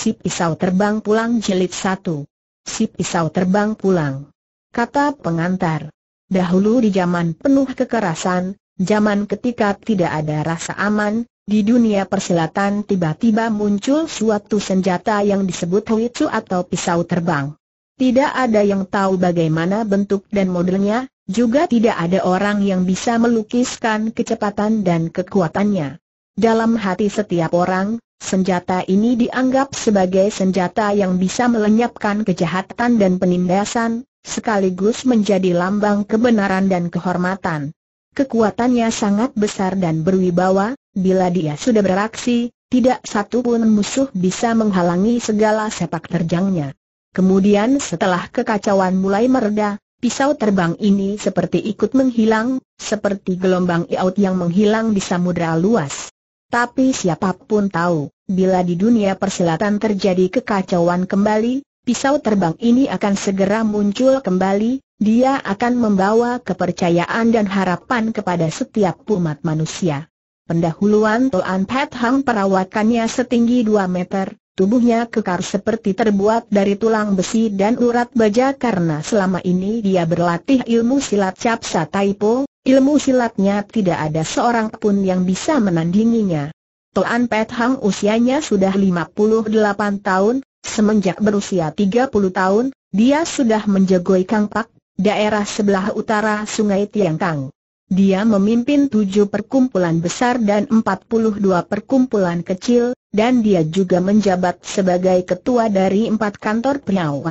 Si pisau terbang pulang jelit satu. Si pisau terbang pulang. Kata pengantar. Dahulu di zaman penuh kekerasan, zaman ketika tidak ada rasa aman, di dunia persilatan tiba-tiba muncul suatu senjata yang disebut huitsu atau pisau terbang. Tidak ada yang tahu bagaimana bentuk dan modelnya, juga tidak ada orang yang bisa melukiskan kecepatan dan kekuatannya. Dalam hati setiap orang, Senjata ini dianggap sebagai senjata yang bisa melenyapkan kejahatan dan penindasan, sekaligus menjadi lambang kebenaran dan kehormatan. Kekuatannya sangat besar dan berwibawa, bila dia sudah beraksi, tidak satu pun musuh bisa menghalangi segala sepak terjangnya. Kemudian setelah kekacauan mulai mereda, pisau terbang ini seperti ikut menghilang, seperti gelombang laut yang menghilang di samudera luas. Tapi siapapun tahu, bila di dunia persilatan terjadi kekacauan kembali, pisau terbang ini akan segera muncul kembali, dia akan membawa kepercayaan dan harapan kepada setiap umat manusia. Pendahuluan Toan Pat Hang perawakannya setinggi 2 meter, tubuhnya kekar seperti terbuat dari tulang besi dan urat baja karena selama ini dia berlatih ilmu silat capsa taipo, Ilmu silatnya tidak ada seorang pun yang bisa menandinginya. Toan Pet Hang usianya sudah 58 tahun, semenjak berusia 30 tahun, dia sudah menjagoi Kang Pak, daerah sebelah utara Sungai Tiangkang. Dia memimpin tujuh perkumpulan besar dan 42 perkumpulan kecil, dan dia juga menjabat sebagai ketua dari empat kantor Piao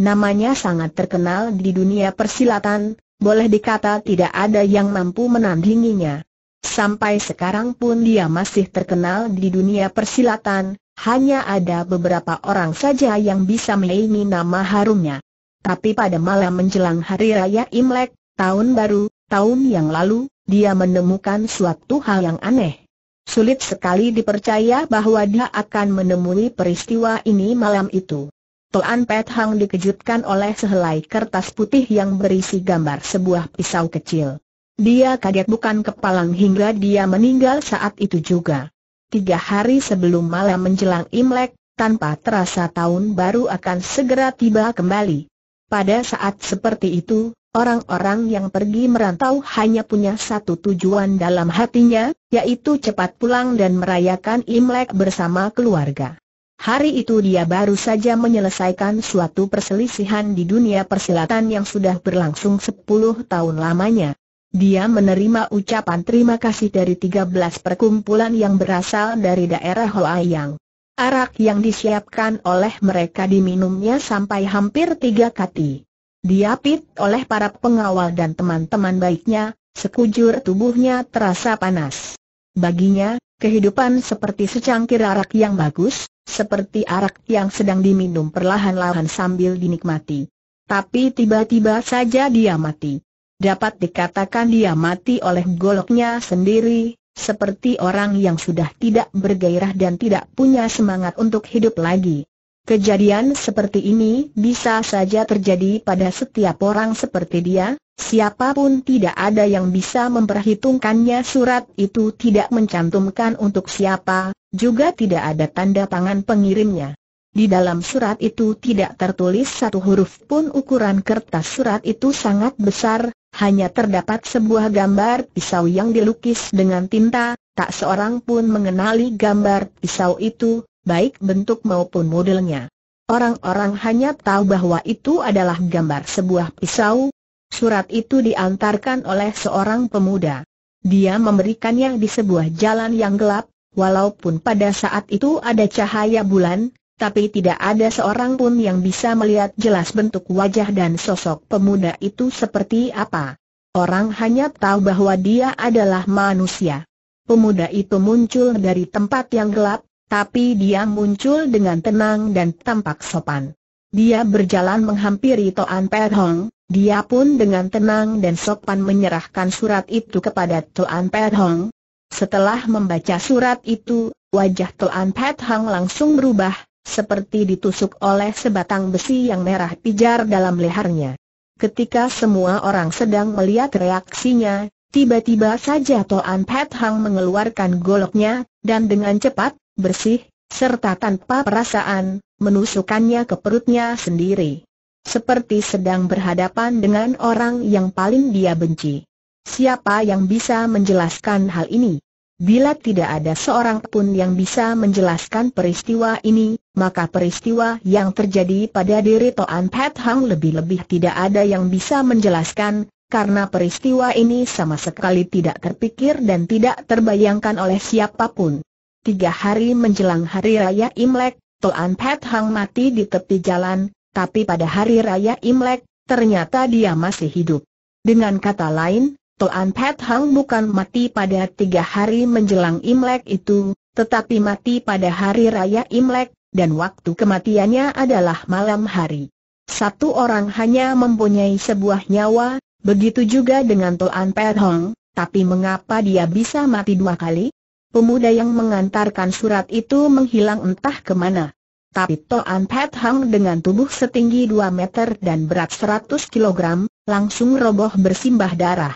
Namanya sangat terkenal di dunia persilatan, boleh dikata tidak ada yang mampu menandinginya. Sampai sekarang pun dia masih terkenal di dunia persilatan, hanya ada beberapa orang saja yang bisa menyaingi nama harumnya. Tapi pada malam menjelang Hari Raya Imlek, tahun baru, tahun yang lalu, dia menemukan suatu hal yang aneh. Sulit sekali dipercaya bahwa dia akan menemui peristiwa ini malam itu. Toan Pet Hang dikejutkan oleh sehelai kertas putih yang berisi gambar sebuah pisau kecil. Dia kaget bukan kepalang hingga dia meninggal saat itu juga. Tiga hari sebelum malam menjelang Imlek, tanpa terasa tahun baru akan segera tiba kembali. Pada saat seperti itu, orang-orang yang pergi merantau hanya punya satu tujuan dalam hatinya, yaitu cepat pulang dan merayakan Imlek bersama keluarga. Hari itu dia baru saja menyelesaikan suatu perselisihan di dunia persilatan yang sudah berlangsung sepuluh tahun lamanya. Dia menerima ucapan terima kasih dari tiga belas perkumpulan yang berasal dari daerah Hoayang. Arak yang disiapkan oleh mereka diminumnya sampai hampir tiga kati. Diapit oleh para pengawal dan teman-teman baiknya, sekujur tubuhnya terasa panas. Baginya, kehidupan seperti secangkir arak yang bagus, seperti arak yang sedang diminum perlahan-lahan sambil dinikmati. Tapi tiba-tiba saja dia mati. Dapat dikatakan dia mati oleh goloknya sendiri, seperti orang yang sudah tidak bergairah dan tidak punya semangat untuk hidup lagi. Kejadian seperti ini bisa saja terjadi pada setiap orang seperti dia, siapapun tidak ada yang bisa memperhitungkannya surat itu tidak mencantumkan untuk siapa, juga tidak ada tanda tangan pengirimnya. Di dalam surat itu tidak tertulis satu huruf pun ukuran kertas surat itu sangat besar, hanya terdapat sebuah gambar pisau yang dilukis dengan tinta, tak seorang pun mengenali gambar pisau itu, baik bentuk maupun modelnya. Orang-orang hanya tahu bahwa itu adalah gambar sebuah pisau. Surat itu diantarkan oleh seorang pemuda. Dia memberikannya di sebuah jalan yang gelap, walaupun pada saat itu ada cahaya bulan, tapi tidak ada seorang pun yang bisa melihat jelas bentuk wajah dan sosok pemuda itu seperti apa. Orang hanya tahu bahwa dia adalah manusia. Pemuda itu muncul dari tempat yang gelap, tapi dia muncul dengan tenang dan tampak sopan. Dia berjalan menghampiri Toan Per Hong, dia pun dengan tenang dan sopan menyerahkan surat itu kepada Toan Per Hong. Setelah membaca surat itu, wajah Toan Per Hong langsung berubah, seperti ditusuk oleh sebatang besi yang merah pijar dalam lehernya. Ketika semua orang sedang melihat reaksinya, tiba-tiba saja Toan Pet Hang mengeluarkan goloknya, dan dengan cepat, bersih, serta tanpa perasaan, menusukannya ke perutnya sendiri. Seperti sedang berhadapan dengan orang yang paling dia benci. Siapa yang bisa menjelaskan hal ini? Bila tidak ada seorang pun yang bisa menjelaskan peristiwa ini, maka peristiwa yang terjadi pada diri Toan Pet Hang lebih-lebih tidak ada yang bisa menjelaskan, karena peristiwa ini sama sekali tidak terpikir dan tidak terbayangkan oleh siapapun. Tiga hari menjelang Hari Raya Imlek, Toan Pet Hang mati di tepi jalan, tapi pada Hari Raya Imlek, ternyata dia masih hidup. Dengan kata lain, Toan Pet Hang bukan mati pada tiga hari menjelang Imlek itu, tetapi mati pada Hari Raya Imlek, dan waktu kematiannya adalah malam hari. Satu orang hanya mempunyai sebuah nyawa, begitu juga dengan Toan Pet Hang, tapi mengapa dia bisa mati dua kali? Pemuda yang mengantarkan surat itu menghilang entah kemana. Tapi Toan Pet Hang dengan tubuh setinggi 2 meter dan berat 100 kg, langsung roboh bersimbah darah.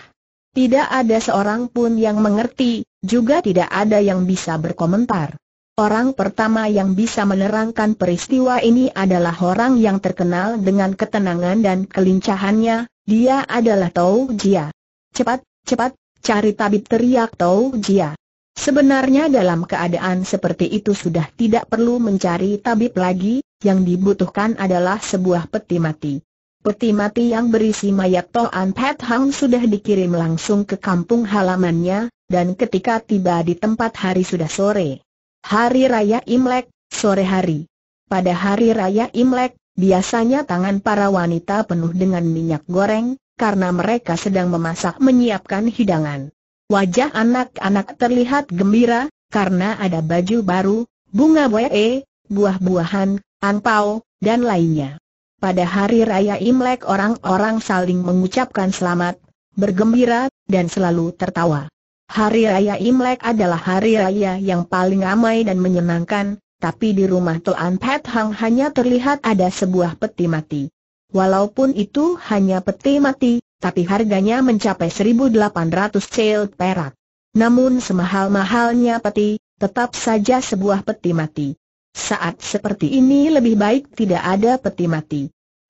Tidak ada seorang pun yang mengerti, juga tidak ada yang bisa berkomentar. Orang pertama yang bisa menerangkan peristiwa ini adalah orang yang terkenal dengan ketenangan dan kelincahannya, dia adalah Tau Jia. Cepat, cepat, cari tabib teriak Tau Jia. Sebenarnya dalam keadaan seperti itu sudah tidak perlu mencari tabib lagi, yang dibutuhkan adalah sebuah peti mati. Peti mati yang berisi mayat Toan Pet Hang sudah dikirim langsung ke kampung halamannya, dan ketika tiba di tempat hari sudah sore. Hari Raya Imlek, sore hari. Pada hari Raya Imlek, biasanya tangan para wanita penuh dengan minyak goreng, karena mereka sedang memasak menyiapkan hidangan. Wajah anak-anak terlihat gembira, karena ada baju baru, bunga buae, buah-buahan, angpau, dan lainnya. Pada hari raya Imlek orang-orang saling mengucapkan selamat, bergembira, dan selalu tertawa. Hari raya Imlek adalah hari raya yang paling ramai dan menyenangkan, tapi di rumah tuan Pet Hang hanya terlihat ada sebuah peti mati. Walaupun itu hanya peti mati, tapi harganya mencapai 1.800 cel perak. Namun semahal-mahalnya peti, tetap saja sebuah peti mati. Saat seperti ini lebih baik tidak ada peti mati.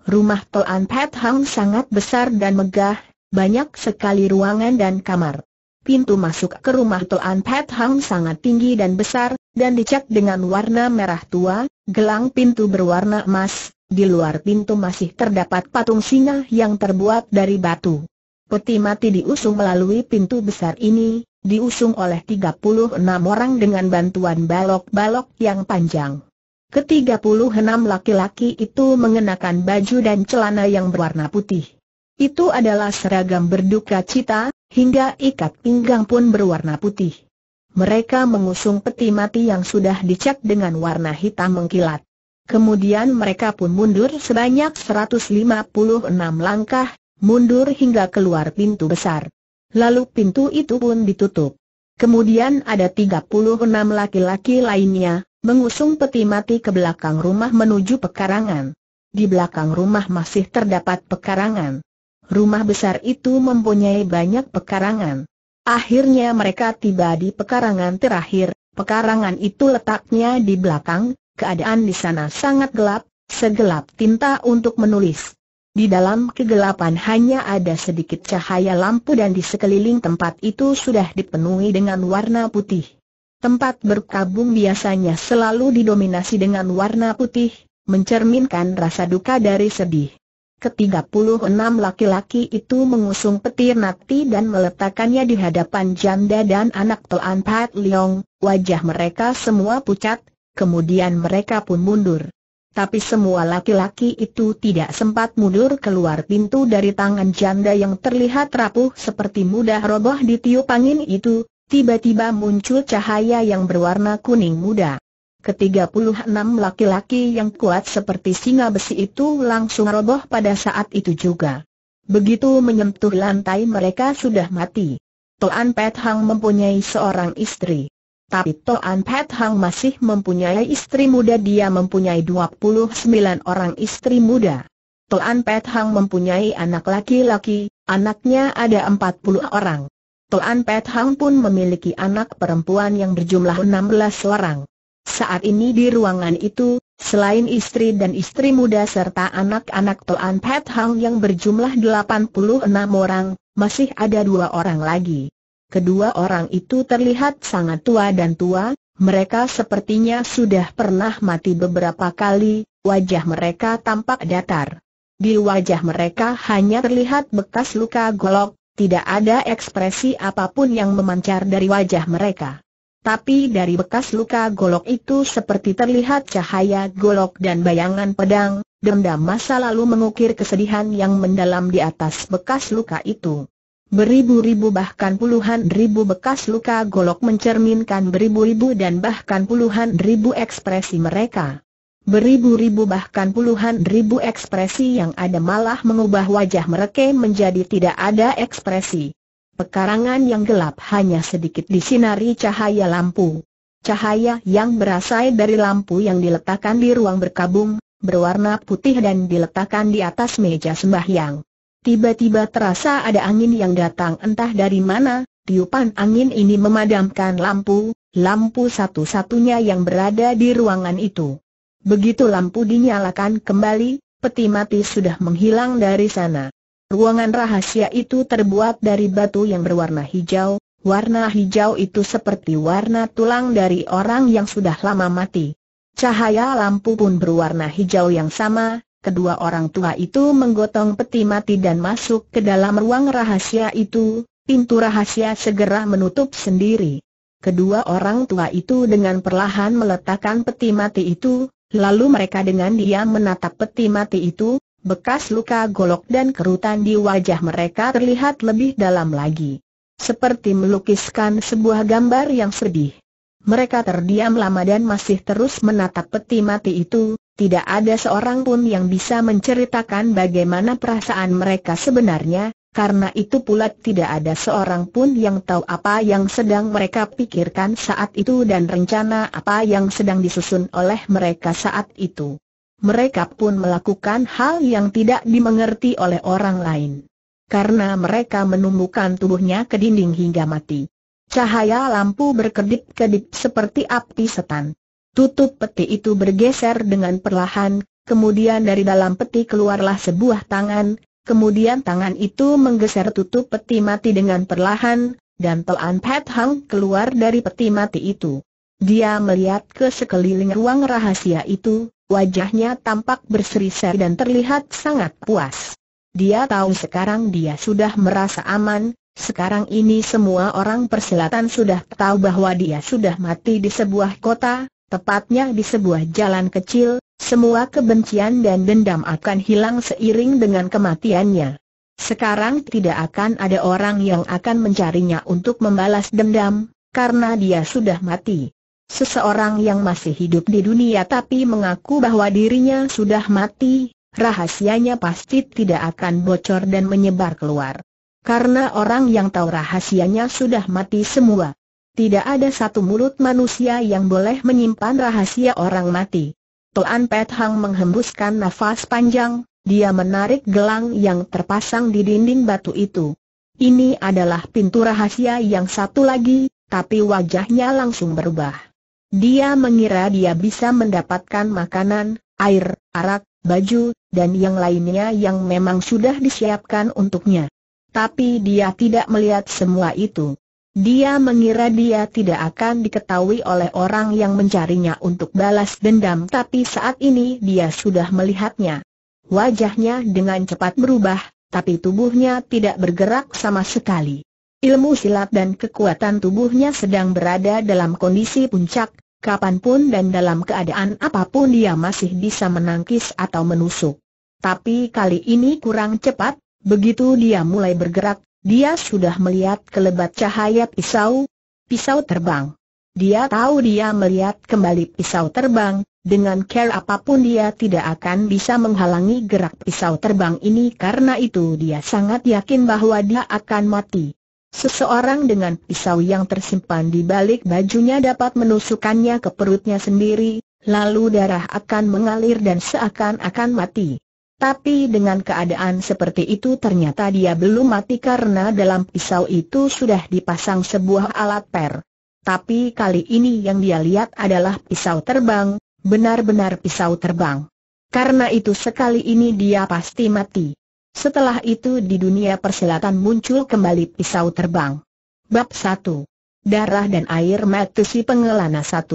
Rumah Toan Pet Hang sangat besar dan megah, banyak sekali ruangan dan kamar. Pintu masuk ke rumah Toan Pet Hang sangat tinggi dan besar, dan dicat dengan warna merah tua, gelang pintu berwarna emas, di luar pintu masih terdapat patung singa yang terbuat dari batu. Peti mati diusung melalui pintu besar ini, diusung oleh 36 orang dengan bantuan balok-balok yang panjang. Ketiga puluh enam laki-laki itu mengenakan baju dan celana yang berwarna putih. Itu adalah seragam berduka cita, hingga ikat pinggang pun berwarna putih. Mereka mengusung peti mati yang sudah dicat dengan warna hitam mengkilat. Kemudian mereka pun mundur sebanyak 156 langkah, mundur hingga keluar pintu besar. Lalu pintu itu pun ditutup. Kemudian ada 36 laki-laki lainnya, mengusung peti mati ke belakang rumah menuju pekarangan. Di belakang rumah masih terdapat pekarangan. Rumah besar itu mempunyai banyak pekarangan. Akhirnya mereka tiba di pekarangan terakhir, pekarangan itu letaknya di belakang, keadaan di sana sangat gelap, segelap tinta untuk menulis. Di dalam kegelapan hanya ada sedikit cahaya lampu dan di sekeliling tempat itu sudah dipenuhi dengan warna putih. Tempat berkabung biasanya selalu didominasi dengan warna putih, mencerminkan rasa duka dari sedih. Ketiga puluh enam laki-laki itu mengusung petir nati dan meletakkannya di hadapan janda dan anak telan Pat Leong, wajah mereka semua pucat, kemudian mereka pun mundur. Tapi semua laki-laki itu tidak sempat mundur keluar pintu dari tangan janda yang terlihat rapuh seperti mudah roboh di tiup angin itu, tiba-tiba muncul cahaya yang berwarna kuning muda. Ketiga puluh enam laki-laki yang kuat seperti singa besi itu langsung roboh pada saat itu juga. Begitu menyentuh lantai mereka sudah mati. Toan Pet Hang mempunyai seorang istri. Tapi Toan Pet Hang masih mempunyai istri muda dia mempunyai 29 orang istri muda. Toan Pet Hang mempunyai anak laki-laki, anaknya ada 40 orang. Toan Pet Hang pun memiliki anak perempuan yang berjumlah 16 orang. Saat ini di ruangan itu, Selain istri dan istri muda serta anak-anak Toan Pet Hang yang berjumlah 86 orang, masih ada dua orang lagi. Kedua orang itu terlihat sangat tua dan tua, mereka sepertinya sudah pernah mati beberapa kali, wajah mereka tampak datar. Di wajah mereka hanya terlihat bekas luka golok, tidak ada ekspresi apapun yang memancar dari wajah mereka. Tapi dari bekas luka golok itu seperti terlihat cahaya golok dan bayangan pedang, dendam masa lalu mengukir kesedihan yang mendalam di atas bekas luka itu. Beribu-ribu bahkan puluhan ribu bekas luka golok mencerminkan beribu-ribu dan bahkan puluhan ribu ekspresi mereka. Beribu-ribu bahkan puluhan ribu ekspresi yang ada malah mengubah wajah mereka menjadi tidak ada ekspresi. Pekarangan yang gelap hanya sedikit disinari cahaya lampu. Cahaya yang berasal dari lampu yang diletakkan di ruang berkabung, berwarna putih dan diletakkan di atas meja sembahyang. Tiba-tiba terasa ada angin yang datang entah dari mana, tiupan angin ini memadamkan lampu, lampu satu-satunya yang berada di ruangan itu. Begitu lampu dinyalakan kembali, peti mati sudah menghilang dari sana. Ruangan rahasia itu terbuat dari batu yang berwarna hijau, warna hijau itu seperti warna tulang dari orang yang sudah lama mati. Cahaya lampu pun berwarna hijau yang sama, kedua orang tua itu menggotong peti mati dan masuk ke dalam ruang rahasia itu, pintu rahasia segera menutup sendiri. Kedua orang tua itu dengan perlahan meletakkan peti mati itu, lalu mereka dengan diam menatap peti mati itu, bekas luka golok dan kerutan di wajah mereka terlihat lebih dalam lagi. Seperti melukiskan sebuah gambar yang sedih. Mereka terdiam lama dan masih terus menatap peti mati itu, tidak ada seorang pun yang bisa menceritakan bagaimana perasaan mereka sebenarnya, karena itu pula tidak ada seorang pun yang tahu apa yang sedang mereka pikirkan saat itu dan rencana apa yang sedang disusun oleh mereka saat itu. Mereka pun melakukan hal yang tidak dimengerti oleh orang lain. Karena mereka menumbuhkan tubuhnya ke dinding hingga mati. Cahaya lampu berkedip-kedip seperti api setan. Tutup peti itu bergeser dengan perlahan, kemudian dari dalam peti keluarlah sebuah tangan, kemudian tangan itu menggeser tutup peti mati dengan perlahan, dan Toan Pat Hang keluar dari peti mati itu. Dia melihat ke sekeliling ruang rahasia itu, wajahnya tampak berseri-seri dan terlihat sangat puas. Dia tahu sekarang dia sudah merasa aman, sekarang ini semua orang persilatan sudah tahu bahwa dia sudah mati di sebuah kota, Tepatnya di sebuah jalan kecil, semua kebencian dan dendam akan hilang seiring dengan kematiannya. Sekarang tidak akan ada orang yang akan mencarinya untuk membalas dendam, karena dia sudah mati. Seseorang yang masih hidup di dunia tapi mengaku bahwa dirinya sudah mati, rahasianya pasti tidak akan bocor dan menyebar keluar. Karena orang yang tahu rahasianya sudah mati semua. Tidak ada satu mulut manusia yang boleh menyimpan rahasia orang mati. Tuan Pet Hang menghembuskan nafas panjang, dia menarik gelang yang terpasang di dinding batu itu. Ini adalah pintu rahasia yang satu lagi, tapi wajahnya langsung berubah. Dia mengira dia bisa mendapatkan makanan, air, arak, baju, dan yang lainnya yang memang sudah disiapkan untuknya. Tapi dia tidak melihat semua itu. Dia mengira dia tidak akan diketahui oleh orang yang mencarinya untuk balas dendam tapi saat ini dia sudah melihatnya. Wajahnya dengan cepat berubah, tapi tubuhnya tidak bergerak sama sekali. Ilmu silat dan kekuatan tubuhnya sedang berada dalam kondisi puncak, kapanpun dan dalam keadaan apapun dia masih bisa menangkis atau menusuk. Tapi kali ini kurang cepat, begitu dia mulai bergerak, dia sudah melihat kelebat cahaya pisau, pisau terbang. Dia tahu dia melihat kembali pisau terbang, dengan care apapun dia tidak akan bisa menghalangi gerak pisau terbang ini karena itu dia sangat yakin bahwa dia akan mati. Seseorang dengan pisau yang tersimpan di balik bajunya dapat menusukkannya ke perutnya sendiri, lalu darah akan mengalir dan seakan-akan mati. Tapi dengan keadaan seperti itu ternyata dia belum mati karena dalam pisau itu sudah dipasang sebuah alat per. Tapi kali ini yang dia lihat adalah pisau terbang, benar-benar pisau terbang. Karena itu sekali ini dia pasti mati. Setelah itu di dunia persilatan muncul kembali pisau terbang. Bab 1. Darah dan air mati si pengelana 1.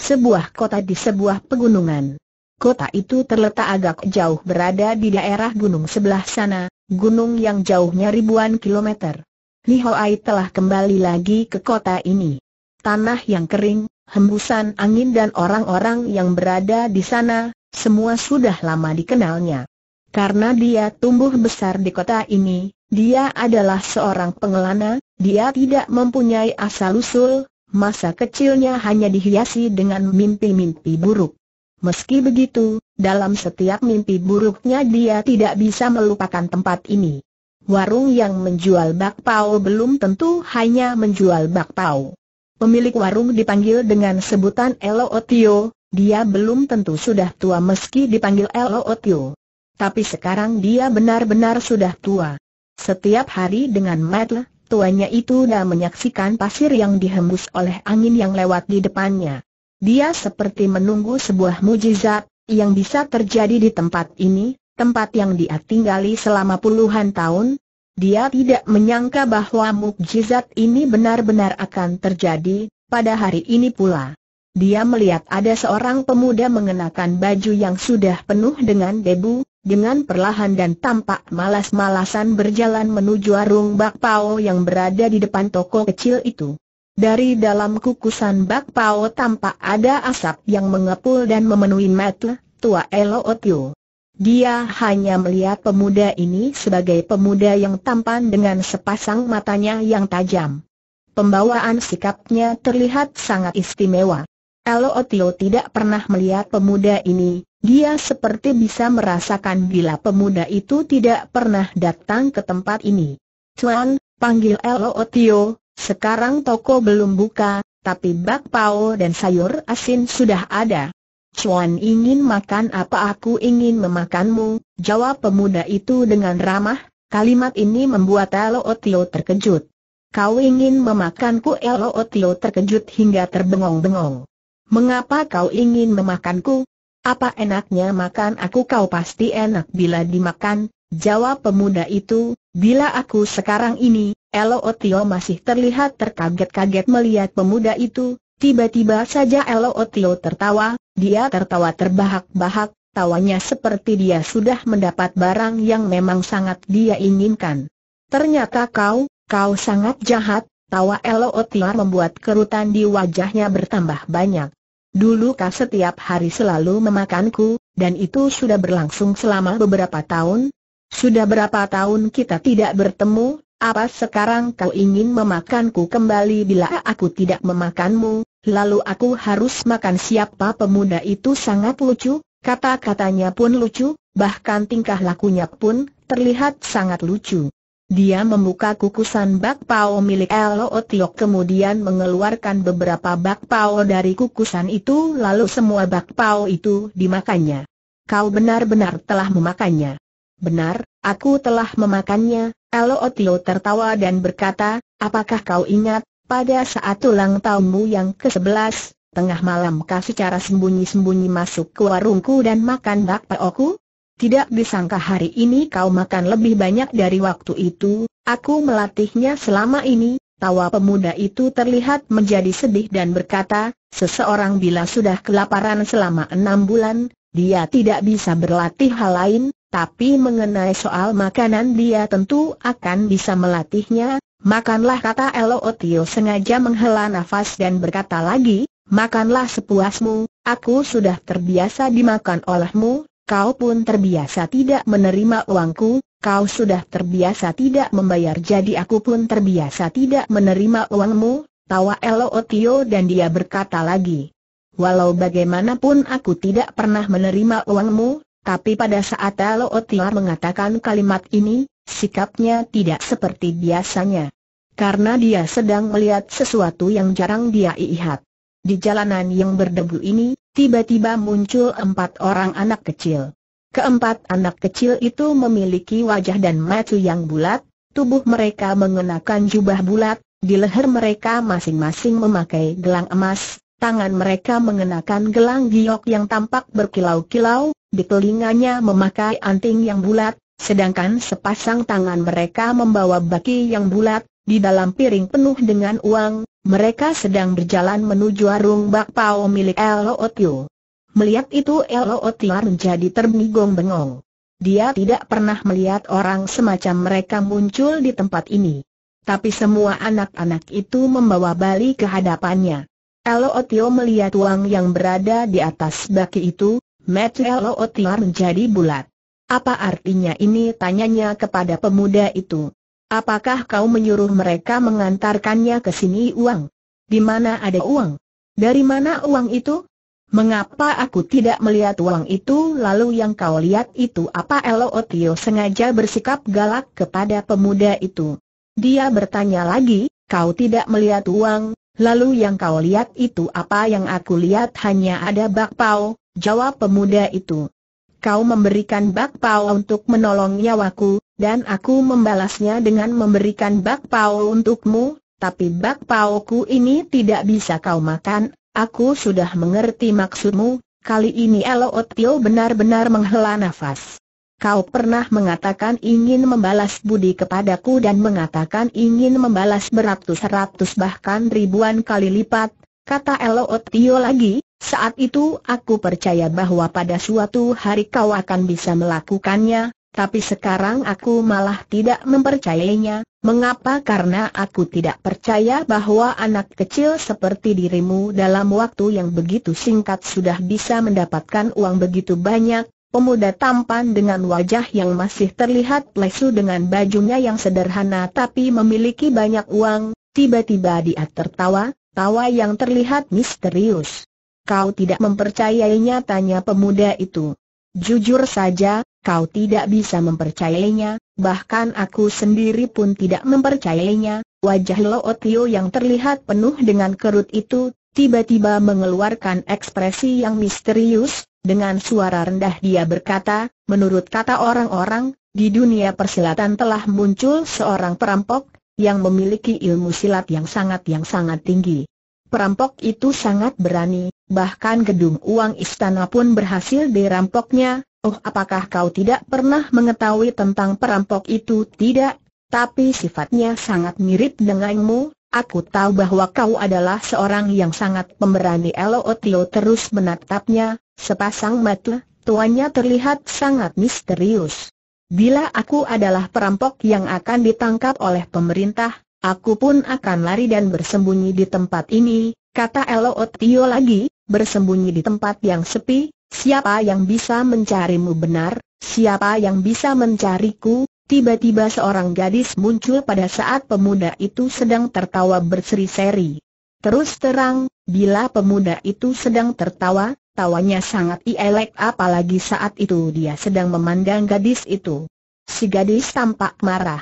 Sebuah kota di sebuah pegunungan. Kota itu terletak agak jauh berada di daerah gunung sebelah sana, gunung yang jauhnya ribuan kilometer. Nihoai telah kembali lagi ke kota ini. Tanah yang kering, hembusan angin dan orang-orang yang berada di sana, semua sudah lama dikenalnya. Karena dia tumbuh besar di kota ini, dia adalah seorang pengelana, dia tidak mempunyai asal-usul, masa kecilnya hanya dihiasi dengan mimpi-mimpi buruk. Meski begitu, dalam setiap mimpi buruknya dia tidak bisa melupakan tempat ini. Warung yang menjual bakpao belum tentu hanya menjual bakpao. Pemilik warung dipanggil dengan sebutan Elo Otio, dia belum tentu sudah tua meski dipanggil Elo Otio. Tapi sekarang dia benar-benar sudah tua. Setiap hari dengan Matle, tuanya itu dah menyaksikan pasir yang dihembus oleh angin yang lewat di depannya. Dia seperti menunggu sebuah mujizat, yang bisa terjadi di tempat ini, tempat yang dia tinggali selama puluhan tahun. Dia tidak menyangka bahwa mujizat ini benar-benar akan terjadi, pada hari ini pula. Dia melihat ada seorang pemuda mengenakan baju yang sudah penuh dengan debu, dengan perlahan dan tampak malas-malasan berjalan menuju warung bakpao yang berada di depan toko kecil itu. Dari dalam kukusan bak pao tampak ada asap yang mengepul dan memenuhi mata tua Elo Otio. Dia hanya melihat pemuda ini sebagai pemuda yang tampan dengan sepasang matanya yang tajam. Pembawaan sikapnya terlihat sangat istimewa. Elo Otio tidak pernah melihat pemuda ini, dia seperti bisa merasakan bila pemuda itu tidak pernah datang ke tempat ini. Cuan, panggil Elo Otio, sekarang toko belum buka, tapi bakpao dan sayur asin sudah ada. Cuan ingin makan apa aku ingin memakanmu, jawab pemuda itu dengan ramah, kalimat ini membuat Elo Otio terkejut. Kau ingin memakanku Elo Otio terkejut hingga terbengong-bengong. Mengapa kau ingin memakanku? Apa enaknya makan aku kau pasti enak bila dimakan, Jawab pemuda itu, bila aku sekarang ini, Elo Otio masih terlihat terkaget-kaget melihat pemuda itu, tiba-tiba saja Elo Otio tertawa, dia tertawa terbahak-bahak, tawanya seperti dia sudah mendapat barang yang memang sangat dia inginkan. Ternyata kau, kau sangat jahat, tawa Elo Otio membuat kerutan di wajahnya bertambah banyak. Dulu kau setiap hari selalu memakanku, dan itu sudah berlangsung selama beberapa tahun, sudah berapa tahun kita tidak bertemu, apa sekarang kau ingin memakanku kembali bila aku tidak memakanmu, lalu aku harus makan siapa pemuda itu sangat lucu, kata-katanya pun lucu, bahkan tingkah lakunya pun terlihat sangat lucu. Dia membuka kukusan bakpao milik Elo Tiok kemudian mengeluarkan beberapa bakpao dari kukusan itu lalu semua bakpao itu dimakannya. Kau benar-benar telah memakannya. Benar, aku telah memakannya, Otio tertawa dan berkata, apakah kau ingat, pada saat ulang tahunmu yang ke-11, tengah malam kau secara sembunyi-sembunyi masuk ke warungku dan makan bakpaoku? Tidak disangka hari ini kau makan lebih banyak dari waktu itu, aku melatihnya selama ini, tawa pemuda itu terlihat menjadi sedih dan berkata, seseorang bila sudah kelaparan selama enam bulan, dia tidak bisa berlatih hal lain, tapi mengenai soal makanan dia tentu akan bisa melatihnya, makanlah kata Elootio sengaja menghela nafas dan berkata lagi, makanlah sepuasmu, aku sudah terbiasa dimakan olehmu, kau pun terbiasa tidak menerima uangku, kau sudah terbiasa tidak membayar jadi aku pun terbiasa tidak menerima uangmu, tawa Elootio dan dia berkata lagi. Walau bagaimanapun aku tidak pernah menerima uangmu, tapi pada saat Telo Otia mengatakan kalimat ini, sikapnya tidak seperti biasanya. Karena dia sedang melihat sesuatu yang jarang dia lihat. Di jalanan yang berdebu ini, tiba-tiba muncul empat orang anak kecil. Keempat anak kecil itu memiliki wajah dan mata yang bulat, tubuh mereka mengenakan jubah bulat, di leher mereka masing-masing memakai gelang emas, Tangan mereka mengenakan gelang giok yang tampak berkilau-kilau, di telinganya memakai anting yang bulat, sedangkan sepasang tangan mereka membawa baki yang bulat, di dalam piring penuh dengan uang, mereka sedang berjalan menuju warung bakpao milik Lo Melihat itu Lo menjadi terbengong-bengong. Dia tidak pernah melihat orang semacam mereka muncul di tempat ini. Tapi semua anak-anak itu membawa bali ke hadapannya. Elo Otio melihat uang yang berada di atas baki itu, mata Otio menjadi bulat. Apa artinya ini tanyanya kepada pemuda itu. Apakah kau menyuruh mereka mengantarkannya ke sini uang? Di mana ada uang? Dari mana uang itu? Mengapa aku tidak melihat uang itu lalu yang kau lihat itu apa Elo Otio sengaja bersikap galak kepada pemuda itu? Dia bertanya lagi, kau tidak melihat uang, Lalu yang kau lihat itu apa yang aku lihat hanya ada bakpao, jawab pemuda itu. Kau memberikan bakpao untuk menolong nyawaku, dan aku membalasnya dengan memberikan bakpao untukmu, tapi bakpao ku ini tidak bisa kau makan, aku sudah mengerti maksudmu, kali ini Elo Otio benar-benar menghela nafas. Kau pernah mengatakan ingin membalas budi kepadaku dan mengatakan ingin membalas beratus-ratus bahkan ribuan kali lipat, kata Elo lagi, saat itu aku percaya bahwa pada suatu hari kau akan bisa melakukannya, tapi sekarang aku malah tidak mempercayainya, mengapa karena aku tidak percaya bahwa anak kecil seperti dirimu dalam waktu yang begitu singkat sudah bisa mendapatkan uang begitu banyak, Pemuda tampan dengan wajah yang masih terlihat lesu dengan bajunya yang sederhana tapi memiliki banyak uang, tiba-tiba dia tertawa, tawa yang terlihat misterius. Kau tidak mempercayainya tanya pemuda itu. Jujur saja, kau tidak bisa mempercayainya, bahkan aku sendiri pun tidak mempercayainya. Wajah Lo Otio yang terlihat penuh dengan kerut itu, tiba-tiba mengeluarkan ekspresi yang misterius, dengan suara rendah dia berkata, menurut kata orang-orang, di dunia persilatan telah muncul seorang perampok, yang memiliki ilmu silat yang sangat yang sangat tinggi. Perampok itu sangat berani, bahkan gedung uang istana pun berhasil dirampoknya. Oh apakah kau tidak pernah mengetahui tentang perampok itu? Tidak, tapi sifatnya sangat mirip denganmu, Aku tahu bahwa kau adalah seorang yang sangat pemberani Elo terus menatapnya, sepasang mata, tuannya terlihat sangat misterius. Bila aku adalah perampok yang akan ditangkap oleh pemerintah, aku pun akan lari dan bersembunyi di tempat ini, kata Elo lagi, bersembunyi di tempat yang sepi, siapa yang bisa mencarimu benar, siapa yang bisa mencariku, Tiba-tiba seorang gadis muncul pada saat pemuda itu sedang tertawa berseri-seri. Terus terang, bila pemuda itu sedang tertawa, tawanya sangat ielek apalagi saat itu dia sedang memandang gadis itu. Si gadis tampak marah.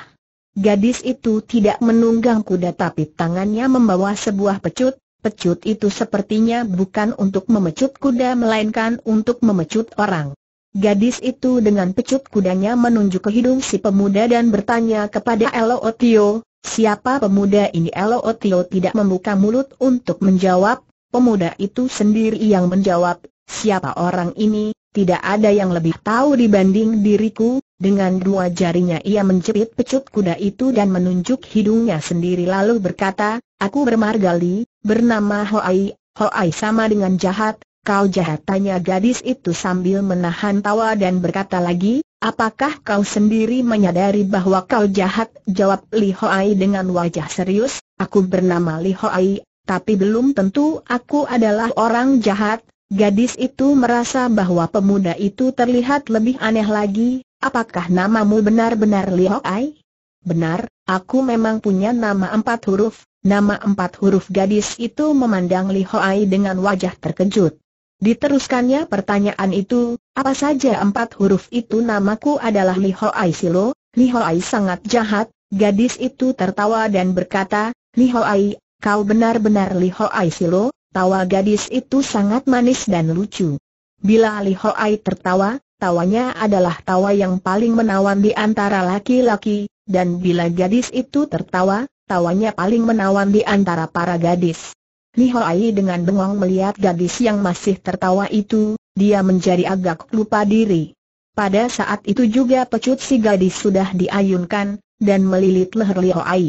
Gadis itu tidak menunggang kuda tapi tangannya membawa sebuah pecut, pecut itu sepertinya bukan untuk memecut kuda melainkan untuk memecut orang. Gadis itu dengan pecut kudanya menunjuk ke hidung si pemuda dan bertanya kepada Elo Otio, siapa pemuda ini Elo Otio tidak membuka mulut untuk menjawab, pemuda itu sendiri yang menjawab, siapa orang ini, tidak ada yang lebih tahu dibanding diriku, dengan dua jarinya ia menjepit pecut kuda itu dan menunjuk hidungnya sendiri lalu berkata, aku bermargali, bernama Hoai, Hoai sama dengan jahat, kau jahat tanya gadis itu sambil menahan tawa dan berkata lagi, apakah kau sendiri menyadari bahwa kau jahat? Jawab Li Hoai dengan wajah serius, aku bernama Li Hoai, tapi belum tentu aku adalah orang jahat. Gadis itu merasa bahwa pemuda itu terlihat lebih aneh lagi, apakah namamu benar-benar Li Hoai? Benar, aku memang punya nama empat huruf, nama empat huruf gadis itu memandang Li Hoai dengan wajah terkejut. Diteruskannya pertanyaan itu, apa saja empat huruf itu namaku adalah Li Hoai Silo, Li Hoai sangat jahat, gadis itu tertawa dan berkata, Li Hoai, kau benar-benar Li Hoai Silo, tawa gadis itu sangat manis dan lucu. Bila Li Hoai tertawa, tawanya adalah tawa yang paling menawan di antara laki-laki, dan bila gadis itu tertawa, tawanya paling menawan di antara para gadis. Li Ai dengan bengong melihat gadis yang masih tertawa itu, dia menjadi agak lupa diri. Pada saat itu juga pecut si gadis sudah diayunkan, dan melilit leher Li Ai.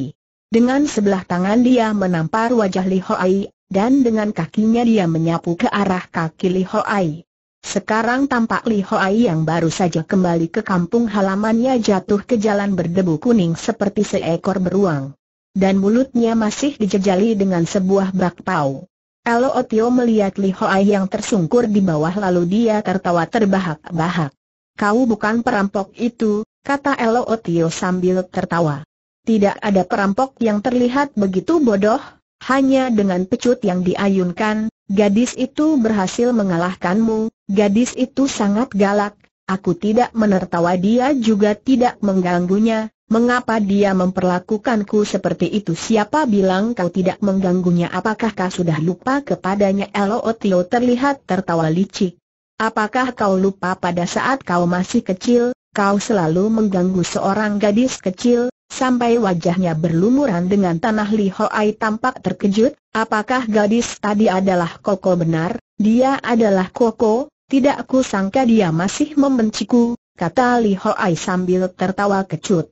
Dengan sebelah tangan dia menampar wajah Li Ai, dan dengan kakinya dia menyapu ke arah kaki Li Ai. Sekarang tampak Li Ai yang baru saja kembali ke kampung halamannya jatuh ke jalan berdebu kuning seperti seekor beruang dan mulutnya masih dijejali dengan sebuah bakpao. pau. Elo Otio melihat Li Hoai yang tersungkur di bawah lalu dia tertawa terbahak-bahak. Kau bukan perampok itu, kata Elo Otio sambil tertawa. Tidak ada perampok yang terlihat begitu bodoh, hanya dengan pecut yang diayunkan, gadis itu berhasil mengalahkanmu, gadis itu sangat galak, aku tidak menertawa dia juga tidak mengganggunya, Mengapa dia memperlakukanku seperti itu? Siapa bilang kau tidak mengganggunya? Apakah kau sudah lupa kepadanya? Elo terlihat tertawa licik. Apakah kau lupa pada saat kau masih kecil, kau selalu mengganggu seorang gadis kecil, Sampai wajahnya berlumuran dengan tanah Li tampak terkejut, apakah gadis tadi adalah Koko benar? Dia adalah Koko, tidak ku sangka dia masih membenciku, kata Li sambil tertawa kecut.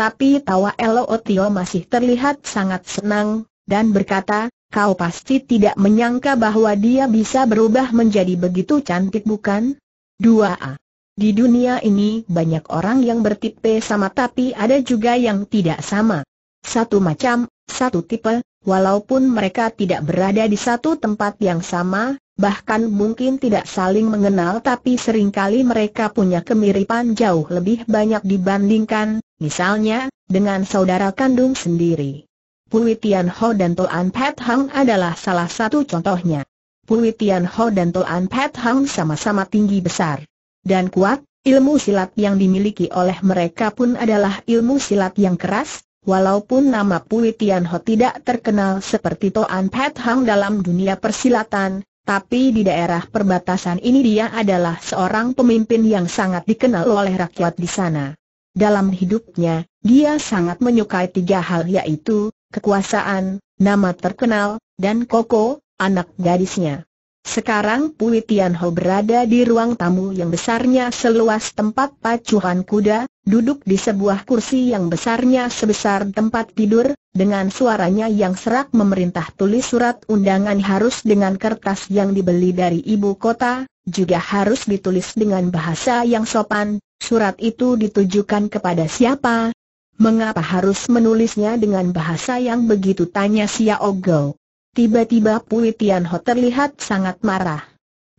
Tapi tawa Elo Otio masih terlihat sangat senang, dan berkata, kau pasti tidak menyangka bahwa dia bisa berubah menjadi begitu cantik bukan? 2A. Di dunia ini banyak orang yang bertipe sama tapi ada juga yang tidak sama. Satu macam, satu tipe, walaupun mereka tidak berada di satu tempat yang sama, bahkan mungkin tidak saling mengenal tapi seringkali mereka punya kemiripan jauh lebih banyak dibandingkan, Misalnya, dengan saudara kandung sendiri. Pui Tian Ho dan Toan Pat Hang adalah salah satu contohnya. Pui Tian Ho dan Toan Pat Hang sama-sama tinggi besar dan kuat, ilmu silat yang dimiliki oleh mereka pun adalah ilmu silat yang keras, walaupun nama Pui Tian Ho tidak terkenal seperti Toan Pat Hang dalam dunia persilatan, tapi di daerah perbatasan ini dia adalah seorang pemimpin yang sangat dikenal oleh rakyat di sana. Dalam hidupnya, dia sangat menyukai tiga hal yaitu, kekuasaan, nama terkenal, dan Koko, anak gadisnya. Sekarang Pui Tianho berada di ruang tamu yang besarnya seluas tempat pacuhan kuda, duduk di sebuah kursi yang besarnya sebesar tempat tidur, dengan suaranya yang serak memerintah tulis surat undangan harus dengan kertas yang dibeli dari ibu kota, juga harus ditulis dengan bahasa yang sopan, surat itu ditujukan kepada siapa? Mengapa harus menulisnya dengan bahasa yang begitu tanya Xiao Gou? Tiba-tiba Pui Tian Ho terlihat sangat marah.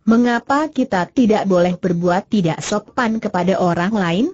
Mengapa kita tidak boleh berbuat tidak sopan kepada orang lain?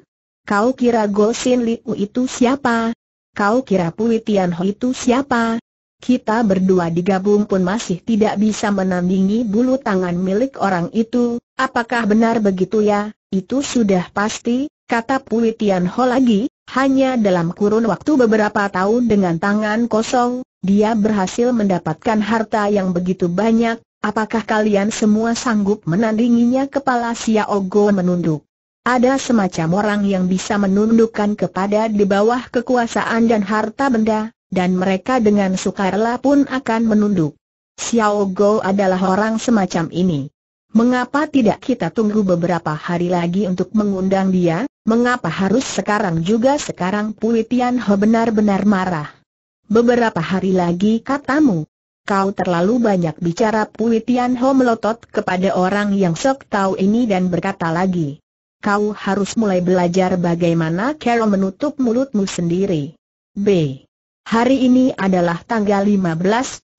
Kau kira Gosin Liu itu siapa? Kau kira Pui Tian Ho itu siapa? Kita berdua digabung pun masih tidak bisa menandingi bulu tangan milik orang itu. Apakah benar begitu ya? Itu sudah pasti, kata Pui Tian Ho lagi, hanya dalam kurun waktu beberapa tahun dengan tangan kosong, dia berhasil mendapatkan harta yang begitu banyak, apakah kalian semua sanggup menandinginya kepala Xiao Xiaogo menunduk? Ada semacam orang yang bisa menundukkan kepada di bawah kekuasaan dan harta benda, dan mereka dengan sukarela pun akan menunduk. Xiao Xiaogo adalah orang semacam ini. Mengapa tidak kita tunggu beberapa hari lagi untuk mengundang dia? Mengapa harus sekarang juga sekarang Pui Ho benar-benar marah? Beberapa hari lagi katamu. Kau terlalu banyak bicara Pui Ho melotot kepada orang yang sok tahu ini dan berkata lagi. Kau harus mulai belajar bagaimana cara menutup mulutmu sendiri. B. Hari ini adalah tanggal 15,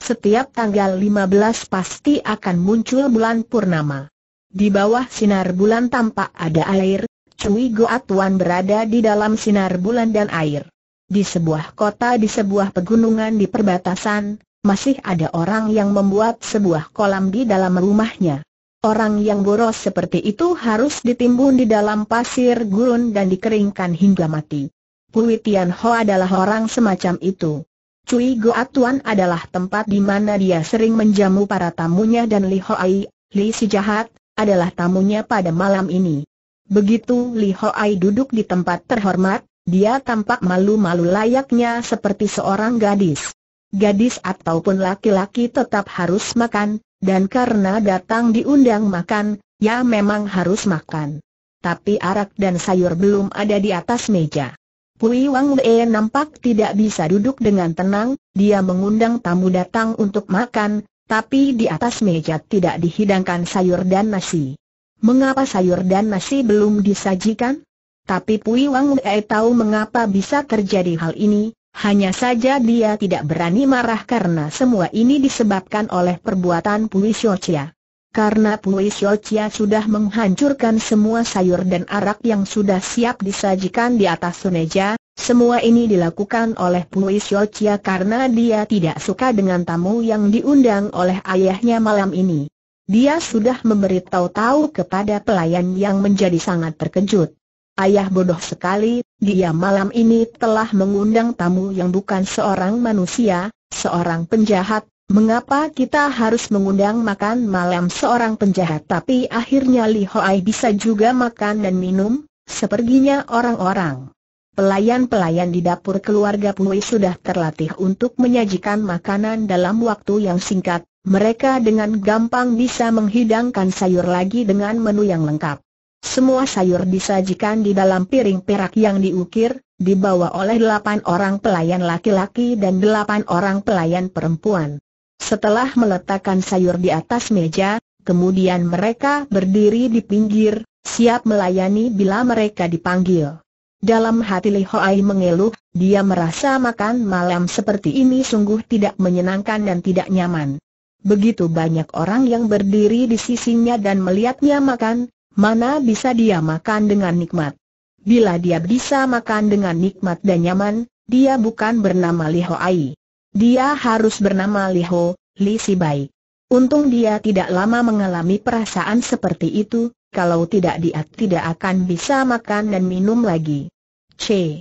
setiap tanggal 15 pasti akan muncul bulan purnama. Di bawah sinar bulan tampak ada air, Cui Goatuan berada di dalam sinar bulan dan air. Di sebuah kota di sebuah pegunungan di perbatasan, masih ada orang yang membuat sebuah kolam di dalam rumahnya. Orang yang boros seperti itu harus ditimbun di dalam pasir gurun dan dikeringkan hingga mati. Pui Tian Ho adalah orang semacam itu. Cui Goatuan adalah tempat di mana dia sering menjamu para tamunya dan Li Hoai, Li si jahat, adalah tamunya pada malam ini. Begitu Li Hoai duduk di tempat terhormat, dia tampak malu-malu layaknya seperti seorang gadis. Gadis ataupun laki-laki tetap harus makan, dan karena datang diundang makan, ya memang harus makan. Tapi arak dan sayur belum ada di atas meja. Pui Wang Wei nampak tidak bisa duduk dengan tenang, dia mengundang tamu datang untuk makan, tapi di atas meja tidak dihidangkan sayur dan nasi. Mengapa sayur dan nasi belum disajikan? Tapi Pui Wang Wei tahu mengapa bisa terjadi hal ini, hanya saja dia tidak berani marah karena semua ini disebabkan oleh perbuatan Pui Xiochia. Karena Pui Xiochia sudah menghancurkan semua sayur dan arak yang sudah siap disajikan di atas meja, semua ini dilakukan oleh Pui Xiochia karena dia tidak suka dengan tamu yang diundang oleh ayahnya malam ini. Dia sudah memberitahu-tahu kepada pelayan yang menjadi sangat terkejut. Ayah bodoh sekali, dia malam ini telah mengundang tamu yang bukan seorang manusia, seorang penjahat, Mengapa kita harus mengundang makan malam seorang penjahat tapi akhirnya Li Hoai bisa juga makan dan minum, seperginya orang-orang. Pelayan-pelayan di dapur keluarga Pui sudah terlatih untuk menyajikan makanan dalam waktu yang singkat, mereka dengan gampang bisa menghidangkan sayur lagi dengan menu yang lengkap. Semua sayur disajikan di dalam piring perak yang diukir, dibawa oleh delapan orang pelayan laki-laki dan delapan orang pelayan perempuan. Setelah meletakkan sayur di atas meja, kemudian mereka berdiri di pinggir, siap melayani bila mereka dipanggil. Dalam hati Li Hoai mengeluh, dia merasa makan malam seperti ini sungguh tidak menyenangkan dan tidak nyaman. Begitu banyak orang yang berdiri di sisinya dan melihatnya makan, mana bisa dia makan dengan nikmat. Bila dia bisa makan dengan nikmat dan nyaman, dia bukan bernama Liho Ai. Dia harus bernama Liho, Li Si Bai. Untung dia tidak lama mengalami perasaan seperti itu, kalau tidak dia tidak akan bisa makan dan minum lagi. C.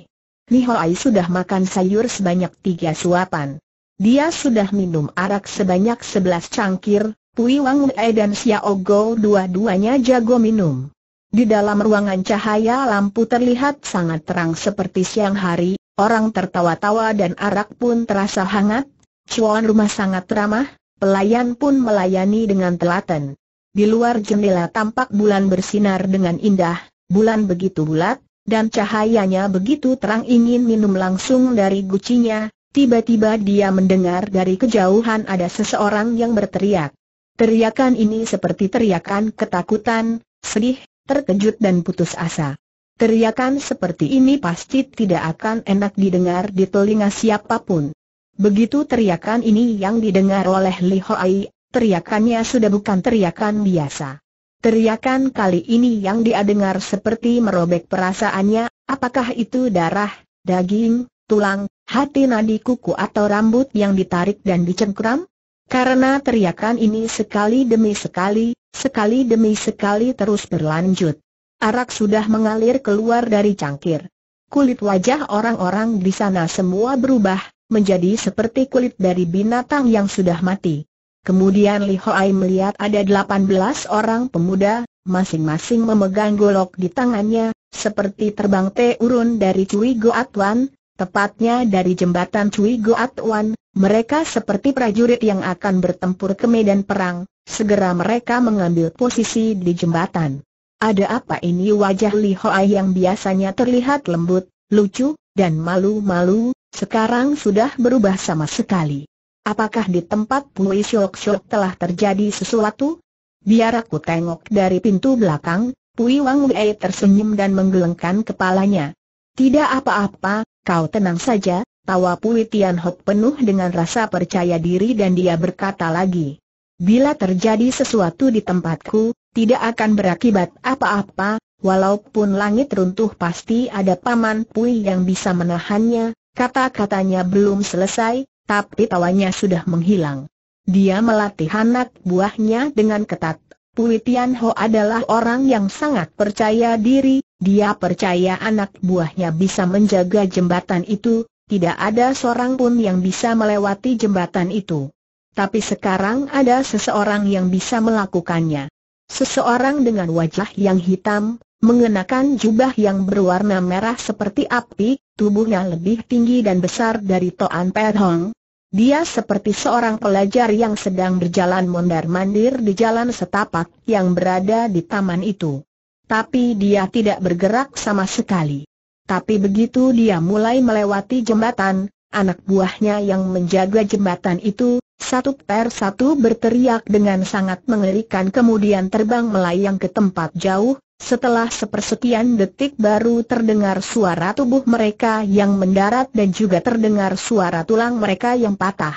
Liho Ai sudah makan sayur sebanyak tiga suapan. Dia sudah minum arak sebanyak sebelas cangkir, Pui Wang Wei dan Xiao Go dua-duanya jago minum. Di dalam ruangan cahaya lampu terlihat sangat terang seperti siang hari, orang tertawa-tawa dan arak pun terasa hangat, cuan rumah sangat ramah, pelayan pun melayani dengan telaten. Di luar jendela tampak bulan bersinar dengan indah, bulan begitu bulat, dan cahayanya begitu terang ingin minum langsung dari gucinya, Tiba-tiba dia mendengar dari kejauhan ada seseorang yang berteriak. Teriakan ini seperti teriakan ketakutan, sedih, terkejut dan putus asa. Teriakan seperti ini pasti tidak akan enak didengar di telinga siapapun. Begitu teriakan ini yang didengar oleh Li Hoai, teriakannya sudah bukan teriakan biasa. Teriakan kali ini yang dia dengar seperti merobek perasaannya, apakah itu darah, daging, tulang, Hati nadi kuku atau rambut yang ditarik dan dicengkram? Karena teriakan ini sekali demi sekali, sekali demi sekali terus berlanjut. Arak sudah mengalir keluar dari cangkir. Kulit wajah orang-orang di sana semua berubah, menjadi seperti kulit dari binatang yang sudah mati. Kemudian Li Hoai melihat ada 18 orang pemuda, masing-masing memegang golok di tangannya, seperti terbang teurun dari Cui Wan, Tepatnya dari jembatan Cui Goat Wan, mereka seperti prajurit yang akan bertempur ke medan perang, segera mereka mengambil posisi di jembatan. Ada apa ini wajah Li Hoai yang biasanya terlihat lembut, lucu, dan malu-malu, sekarang sudah berubah sama sekali. Apakah di tempat Pui Shok Shok telah terjadi sesuatu? Biar aku tengok dari pintu belakang, Pui Wang Wei tersenyum dan menggelengkan kepalanya. Tidak apa-apa, Kau tenang saja, tawa Pui Tian Hok penuh dengan rasa percaya diri dan dia berkata lagi. Bila terjadi sesuatu di tempatku, tidak akan berakibat apa-apa, walaupun langit runtuh pasti ada paman Pui yang bisa menahannya, kata-katanya belum selesai, tapi tawanya sudah menghilang. Dia melatih anak buahnya dengan ketat. Pui Tian Ho adalah orang yang sangat percaya diri, dia percaya anak buahnya bisa menjaga jembatan itu, tidak ada seorang pun yang bisa melewati jembatan itu. Tapi sekarang ada seseorang yang bisa melakukannya. Seseorang dengan wajah yang hitam, mengenakan jubah yang berwarna merah seperti api, tubuhnya lebih tinggi dan besar dari Toan Perhong. Hong. Dia seperti seorang pelajar yang sedang berjalan mondar-mandir di jalan setapak yang berada di taman itu tapi dia tidak bergerak sama sekali. Tapi begitu dia mulai melewati jembatan, anak buahnya yang menjaga jembatan itu, satu per satu berteriak dengan sangat mengerikan kemudian terbang melayang ke tempat jauh, setelah sepersekian detik baru terdengar suara tubuh mereka yang mendarat dan juga terdengar suara tulang mereka yang patah.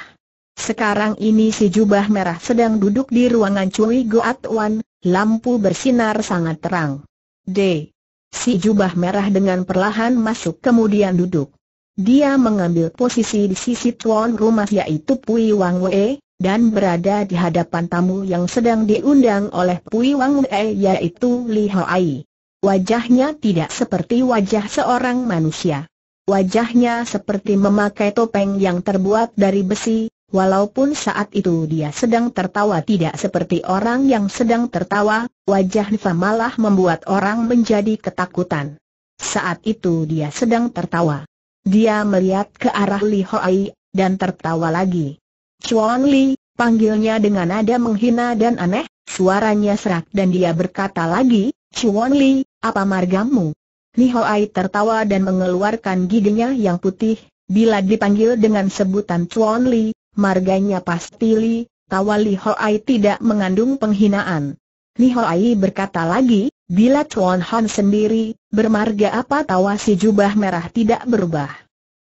Sekarang ini si jubah merah sedang duduk di ruangan Cui Goat Wan, lampu bersinar sangat terang. D. Si jubah merah dengan perlahan masuk kemudian duduk. Dia mengambil posisi di sisi tuan rumah yaitu Pui Wang Wei, dan berada di hadapan tamu yang sedang diundang oleh Pui Wang Wei yaitu Li Ai. Wajahnya tidak seperti wajah seorang manusia. Wajahnya seperti memakai topeng yang terbuat dari besi, Walaupun saat itu dia sedang tertawa tidak seperti orang yang sedang tertawa, wajah Nifa malah membuat orang menjadi ketakutan. Saat itu dia sedang tertawa. Dia melihat ke arah Li Hoai, dan tertawa lagi. Chuan Li, panggilnya dengan nada menghina dan aneh, suaranya serak dan dia berkata lagi, Chuan Li, apa margamu? Li Hoai tertawa dan mengeluarkan giginya yang putih, bila dipanggil dengan sebutan Chuan Li, Marganya pasti Li, tawa Li Hoai tidak mengandung penghinaan. Li Hoai berkata lagi, bila Chuan Han sendiri, bermarga apa tawa si jubah merah tidak berubah.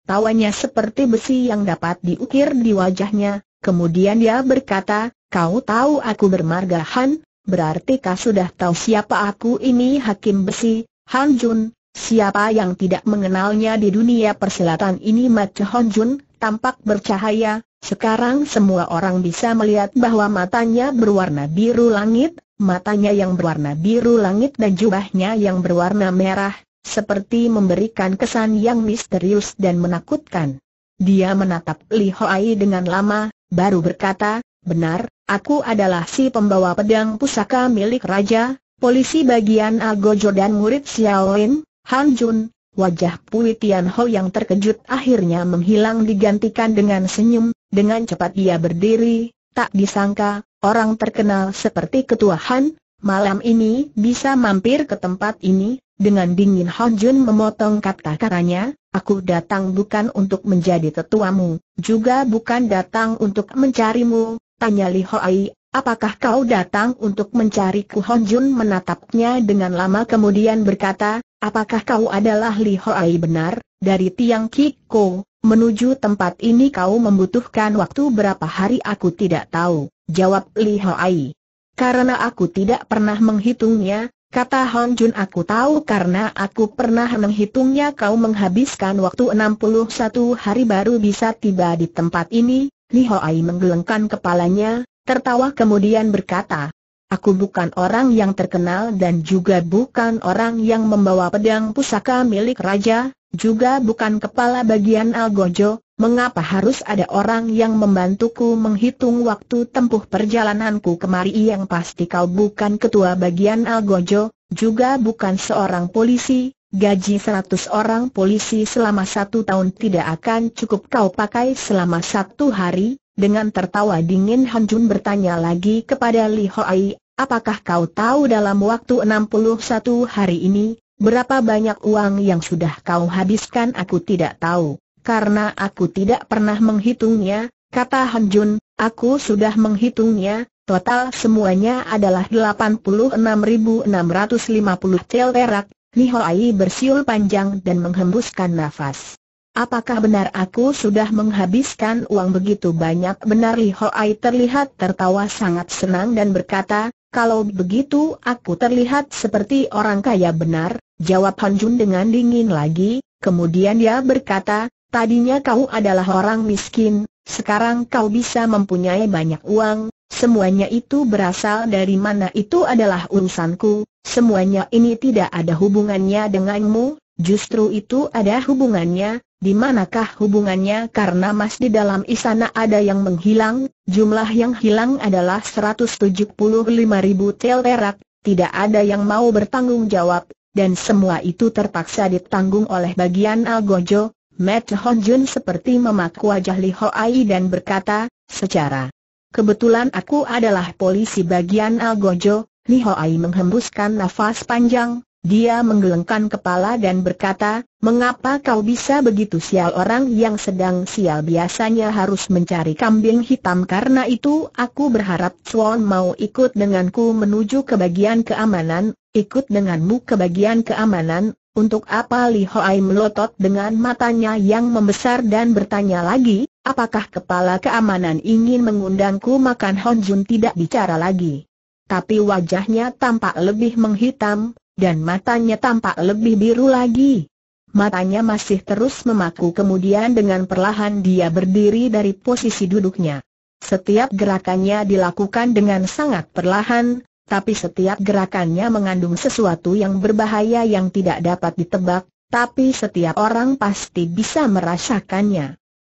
Tawanya seperti besi yang dapat diukir di wajahnya, kemudian dia berkata, kau tahu aku bermarga Han, berarti kau sudah tahu siapa aku ini Hakim Besi, Han Jun, Siapa yang tidak mengenalnya di dunia persilatan ini Mat Hon Jun, tampak bercahaya, sekarang semua orang bisa melihat bahwa matanya berwarna biru langit, matanya yang berwarna biru langit dan jubahnya yang berwarna merah, seperti memberikan kesan yang misterius dan menakutkan. Dia menatap Li Hoai dengan lama, baru berkata, benar, aku adalah si pembawa pedang pusaka milik raja, polisi bagian Algojo dan murid Xiaolin, Han Jun, Wajah Pui Tian Ho yang terkejut akhirnya menghilang digantikan dengan senyum, dengan cepat dia berdiri, tak disangka, orang terkenal seperti ketua Han, malam ini bisa mampir ke tempat ini, dengan dingin Han Jun memotong kata-katanya, aku datang bukan untuk menjadi tetuamu, juga bukan datang untuk mencarimu, tanya Li Hoai, apakah kau datang untuk mencariku Hon Jun menatapnya dengan lama kemudian berkata, Apakah kau adalah Li Hoai benar, dari Tiang Kiko, menuju tempat ini kau membutuhkan waktu berapa hari aku tidak tahu, jawab Li Hoai. Karena aku tidak pernah menghitungnya, kata Hon Jun aku tahu karena aku pernah menghitungnya kau menghabiskan waktu 61 hari baru bisa tiba di tempat ini, Li Hoai menggelengkan kepalanya, tertawa kemudian berkata, Aku bukan orang yang terkenal dan juga bukan orang yang membawa pedang pusaka milik raja, juga bukan kepala bagian Algojo, mengapa harus ada orang yang membantuku menghitung waktu tempuh perjalananku kemari yang pasti kau bukan ketua bagian Algojo, juga bukan seorang polisi, Gaji 100 orang polisi selama satu tahun tidak akan cukup kau pakai selama satu hari, dengan tertawa dingin Han Jun bertanya lagi kepada Li Hoai, apakah kau tahu dalam waktu 61 hari ini, berapa banyak uang yang sudah kau habiskan aku tidak tahu, karena aku tidak pernah menghitungnya, kata Han Jun, aku sudah menghitungnya, total semuanya adalah 86.650 tel perak, Li Hoai bersiul panjang dan menghembuskan nafas. Apakah benar aku sudah menghabiskan uang begitu banyak? Benar Li Hoai terlihat tertawa sangat senang dan berkata, kalau begitu aku terlihat seperti orang kaya benar, jawab Han Jun dengan dingin lagi, kemudian dia berkata, tadinya kau adalah orang miskin, sekarang kau bisa mempunyai banyak uang, semuanya itu berasal dari mana itu adalah urusanku, semuanya ini tidak ada hubungannya denganmu, justru itu ada hubungannya, di manakah hubungannya karena mas di dalam istana ada yang menghilang, jumlah yang hilang adalah 175 ribu tel perak, tidak ada yang mau bertanggung jawab, dan semua itu terpaksa ditanggung oleh bagian Algojo. Matt Hon Jun seperti memaku wajah Li Ho-ai dan berkata, secara kebetulan aku adalah polisi bagian Algojo, Li Ho-ai menghembuskan nafas panjang, dia menggelengkan kepala dan berkata, mengapa kau bisa begitu sial orang yang sedang sial biasanya harus mencari kambing hitam karena itu aku berharap Chuan mau ikut denganku menuju ke bagian keamanan, ikut denganmu ke bagian keamanan, untuk apa Li Hoai melotot dengan matanya yang membesar dan bertanya lagi, apakah kepala keamanan ingin mengundangku makan Honjun tidak bicara lagi. Tapi wajahnya tampak lebih menghitam, dan matanya tampak lebih biru lagi. Matanya masih terus memaku kemudian dengan perlahan dia berdiri dari posisi duduknya. Setiap gerakannya dilakukan dengan sangat perlahan, tapi setiap gerakannya mengandung sesuatu yang berbahaya yang tidak dapat ditebak, tapi setiap orang pasti bisa merasakannya.